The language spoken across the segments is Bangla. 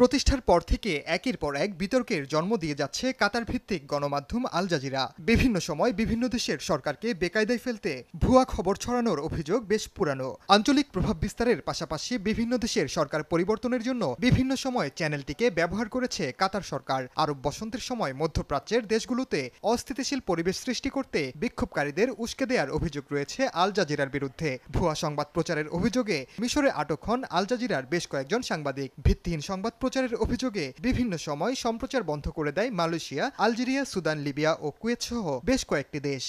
প্রতিষ্ঠার পর থেকে একের পর এক বিতর্কের জন্ম দিয়ে যাচ্ছে কাতার ভিত্তিক গণমাধ্যম আল জাজিরা বিভিন্ন সময় বিভিন্ন দেশের সরকারকে বেকায়দায় ফেলতে ভুয়া খবর ছড়ানোর অভিযোগ বেশ পুরানো আঞ্চলিক প্রভাব বিস্তারের পাশাপাশি বিভিন্ন দেশের সরকার পরিবর্তনের জন্য বিভিন্ন সময় চ্যানেলটিকে ব্যবহার করেছে কাতার সরকার আরব বসন্তের সময় মধ্যপ্রাচ্যের দেশগুলোতে অস্থিতিশীল পরিবেশ সৃষ্টি করতে বিক্ষোভকারীদের উস্কে দেওয়ার অভিযোগ রয়েছে আল জাজিরার বিরুদ্ধে ভুয়া সংবাদ প্রচারের অভিযোগে মিশরে আটক হন আল জাজিরার বেশ কয়েকজন সাংবাদিক ভিত্তিহীন সংবাদ অপপ্রচারের অভিযোগে বিভিন্ন সময় সম্প্রচার বন্ধ করে দেয় মালয়েশিয়া আলজেরিয়া সুদান লিবিয়া ও কুয়েত সহ বেশ কয়েকটি দেশ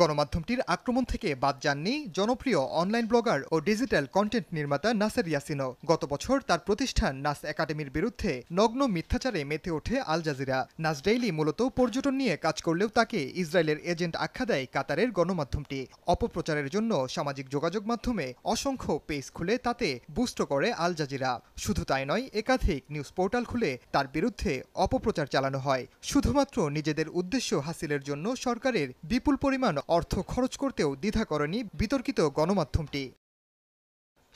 গণমাধ্যমটির আক্রমণ থেকে বাদ যাননি জনপ্রিয় অনলাইন ব্লগার ও ডিজিটাল কন্টেন্ট নির্মাতা নাসের ইয়াসিনও গত বছর তার প্রতিষ্ঠান নাস একাডেমির বিরুদ্ধে নগ্ন মিথ্যাচারে মেতে ওঠে আল জাজিরা নাস ডেইলি মূলত পর্যটন নিয়ে কাজ করলেও তাকে ইসরায়েলের এজেন্ট আখ্যা দেয় কাতারের গণমাধ্যমটি অপপ্রচারের জন্য সামাজিক যোগাযোগ মাধ্যমে অসংখ্য পেজ খুলে তাতে বুস্ট করে আল জাজিরা শুধু তাই নয় একাধিক নিউজ পোর্টাল খুলে তার বিরুদ্ধে অপপ্রচার চালানো হয় শুধুমাত্র নিজেদের উদ্দেশ্য হাসিলের জন্য সরকারের বিপুল পরিমাণ অর্থ খরচ করতেও দ্বিধা করেনি বিতর্কিত গণমাধ্যমটি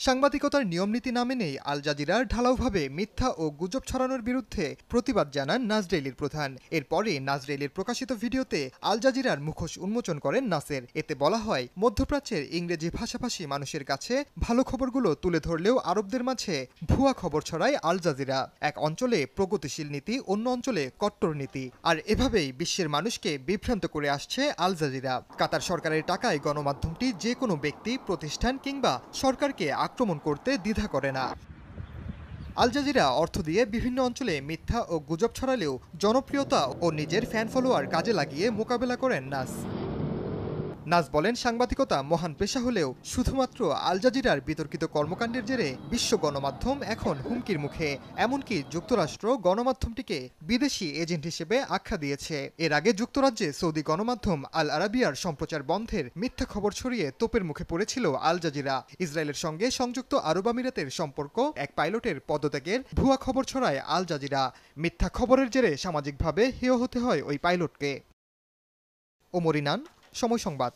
সাংবাদিকতার নিয়মনীতি না মেনেই আল জাজিরার ঢালাওভাবে মিথ্যা ও গুজব ছড়ানোর বিরুদ্ধে প্রতিবাদ জানান নাজরেলির প্রধান এরপরে নাজরেলির প্রকাশিত ভিডিওতে আল জাজিরার মুখোশ উন্মোচন করেন নাসের এতে বলা হয় মধ্যপ্রাচ্যের ইংরেজি ভাষাভাষী মানুষের কাছে ভালো খবরগুলো তুলে ধরলেও আরবদের মাঝে ভুয়া খবর ছড়ায় আল জাজিরা এক অঞ্চলে প্রগতিশীল নীতি অন্য অঞ্চলে কট্টর নীতি আর এভাবেই বিশ্বের মানুষকে বিভ্রান্ত করে আসছে আল জাজিরা কাতার সরকারের টাকায় গণমাধ্যমটি যে কোনো ব্যক্তি প্রতিষ্ঠান কিংবা সরকারকে আক্রমণ করতে দ্বিধা করে না আল জাজিরা অর্থ দিয়ে বিভিন্ন অঞ্চলে মিথ্যা ও গুজব ছড়ালেও জনপ্রিয়তা ও নিজের ফ্যান ফলোয়ার কাজে লাগিয়ে মোকাবেলা করেন নাস নাজ বলেন সাংবাদিকতা মহান পেশা হলেও শুধুমাত্র আল জাজিরার বিতর্কিত কর্মকাণ্ডের জেরে বিশ্ব গণমাধ্যম এখন হুমকির মুখে এমনকি যুক্তরাষ্ট্র গণমাধ্যমটিকে বিদেশি এজেন্ট হিসেবে আখ্যা দিয়েছে এর আগে যুক্তরাজ্যে সৌদি গণমাধ্যম আল আরাবিয়ার সম্প্রচার বন্ধের মিথ্যা খবর ছড়িয়ে তোপের মুখে পড়েছিল আল জাজিরা ইসরায়েলের সঙ্গে সংযুক্ত আরব আমিরাতের সম্পর্ক এক পাইলটের পদত্যাগের ভুয়া খবর ছড়ায় আল জাজিরা মিথ্যা খবরের জেরে সামাজিকভাবে হেয় হতে হয় ওই পাইলটকে ওমরিনান সময় সংবাদ